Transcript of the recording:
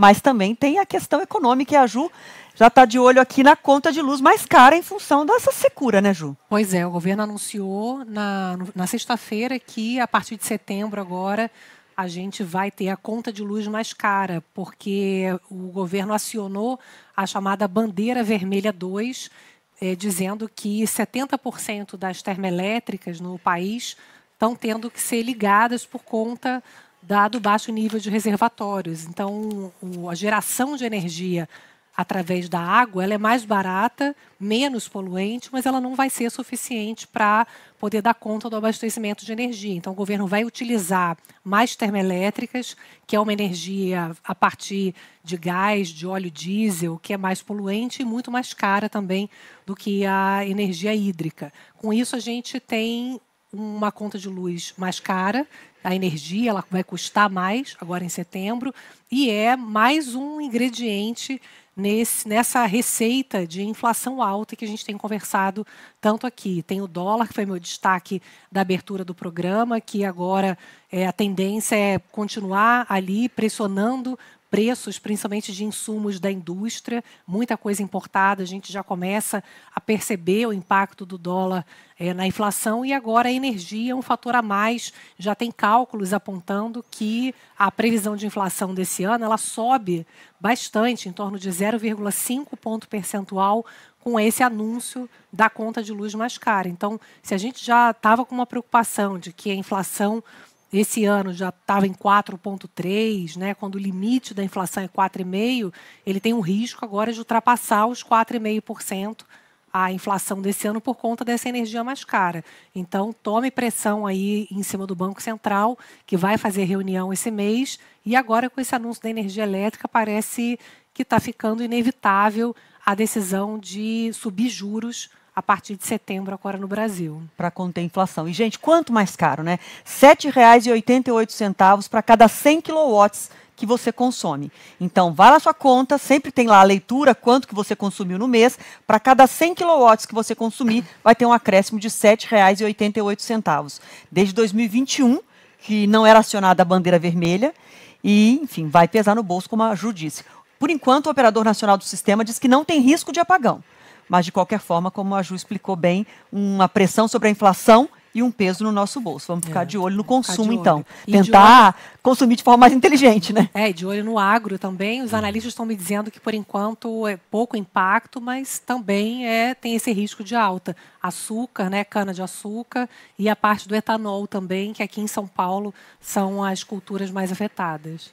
Mas também tem a questão econômica e a Ju já está de olho aqui na conta de luz mais cara em função dessa secura, né, Ju? Pois é, o governo anunciou na, na sexta-feira que a partir de setembro agora a gente vai ter a conta de luz mais cara, porque o governo acionou a chamada Bandeira Vermelha 2, é, eh, dizendo que 70% das termoelétricas no país estão tendo que ser ligadas por conta dado o baixo nível de reservatórios. Então, o, a geração de energia através da água, ela é mais barata, menos poluente, mas ela não vai ser suficiente para poder dar conta do abastecimento de energia. Então, o governo vai utilizar mais termoelétricas, que é uma energia a partir de gás, de óleo diesel, que é mais poluente e muito mais cara também do que a energia hídrica. Com isso, a gente tem uma conta de luz mais cara, a energia ela vai custar mais agora em setembro e é mais um ingrediente nesse, nessa receita de inflação alta que a gente tem conversado tanto aqui. Tem o dólar, que foi meu destaque da abertura do programa, que agora é, a tendência é continuar ali pressionando preços, principalmente de insumos da indústria, muita coisa importada, a gente já começa a perceber o impacto do dólar é, na inflação e agora a energia é um fator a mais. Já tem cálculos apontando que a previsão de inflação desse ano ela sobe bastante, em torno de 0,5 ponto percentual com esse anúncio da conta de luz mais cara. Então, se a gente já estava com uma preocupação de que a inflação esse ano já estava em 4,3, né, quando o limite da inflação é 4,5, ele tem um risco agora de ultrapassar os 4,5% a inflação desse ano por conta dessa energia mais cara. Então, tome pressão aí em cima do Banco Central, que vai fazer reunião esse mês, e agora com esse anúncio da energia elétrica, parece que está ficando inevitável a decisão de subir juros a partir de setembro agora no Brasil. Para conter a inflação. E, gente, quanto mais caro, né? R$ 7,88 para cada 100 quilowatts que você consome. Então, vá na sua conta, sempre tem lá a leitura, quanto que você consumiu no mês. Para cada 100 quilowatts que você consumir, vai ter um acréscimo de R$ 7,88. Desde 2021, que não era acionada a bandeira vermelha, e, enfim, vai pesar no bolso, como a Ju disse. Por enquanto, o operador nacional do sistema diz que não tem risco de apagão mas de qualquer forma, como a Ju explicou bem, uma pressão sobre a inflação e um peso no nosso bolso. Vamos ficar é, de olho no consumo, então. E Tentar de olho... consumir de forma mais inteligente, né? É, de olho no agro também. Os hum. analistas estão me dizendo que, por enquanto, é pouco impacto, mas também é, tem esse risco de alta. Açúcar, né, cana-de-açúcar e a parte do etanol também, que aqui em São Paulo são as culturas mais afetadas.